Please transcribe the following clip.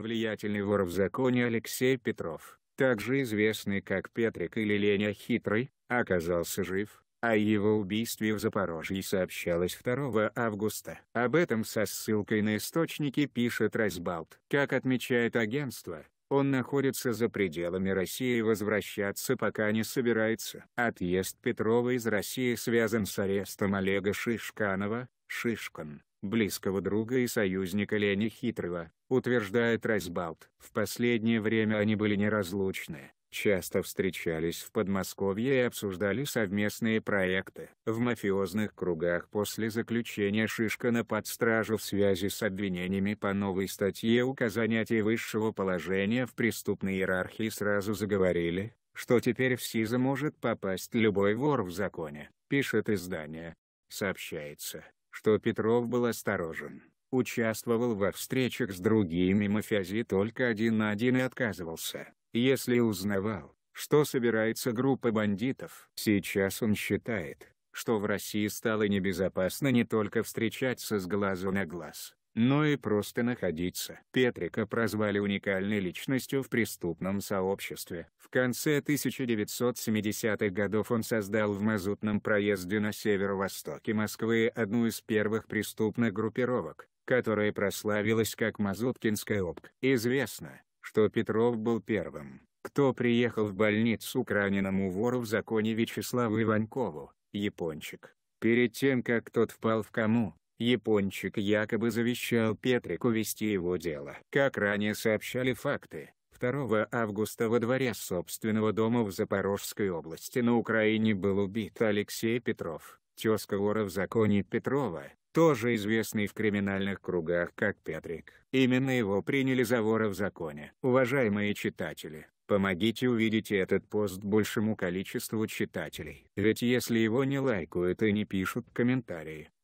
влиятельный вор в законе Алексей Петров, также известный как Петрик или Леня Хитрый, оказался жив, о а его убийстве в Запорожье сообщалось 2 августа. Об этом со ссылкой на источники пишет Райсбалт. Как отмечает агентство, он находится за пределами России и возвращаться пока не собирается. Отъезд Петрова из России связан с арестом Олега Шишканова, Шишкан, близкого друга и союзника Лени Хитрого, утверждает Райсбалт. В последнее время они были неразлучны, часто встречались в Подмосковье и обсуждали совместные проекты. В мафиозных кругах после заключения Шишкина под стражу в связи с обвинениями по новой статье «У занятий высшего положения в преступной иерархии» сразу заговорили, что теперь в СИЗО может попасть любой вор в законе, пишет издание. Сообщается, что Петров был осторожен, участвовал во встречах с другими мафиози только один на один и отказывался, если узнавал, что собирается группа бандитов. Сейчас он считает, что в России стало небезопасно не только встречаться с глазу на глаз, но и просто находиться. Петрика прозвали уникальной личностью в преступном сообществе. В конце 1970-х годов он создал в мазутном проезде на северо-востоке Москвы одну из первых преступных группировок, которая прославилась как Мазуткинская ОПК. Известно, что Петров был первым, кто приехал в больницу к раненому вору в законе Вячеславу Иванькову, япончик. Перед тем как тот впал в кому, Япончик якобы завещал Петрику вести его дело. Как ранее сообщали факты, 2 августа во дворе собственного дома в Запорожской области на Украине был убит Алексей Петров, тезка вора в законе Петрова, тоже известный в криминальных кругах как Петрик. Именно его приняли за вора в законе. Уважаемые читатели, помогите увидеть этот пост большему количеству читателей. Ведь если его не лайкают и не пишут комментарии,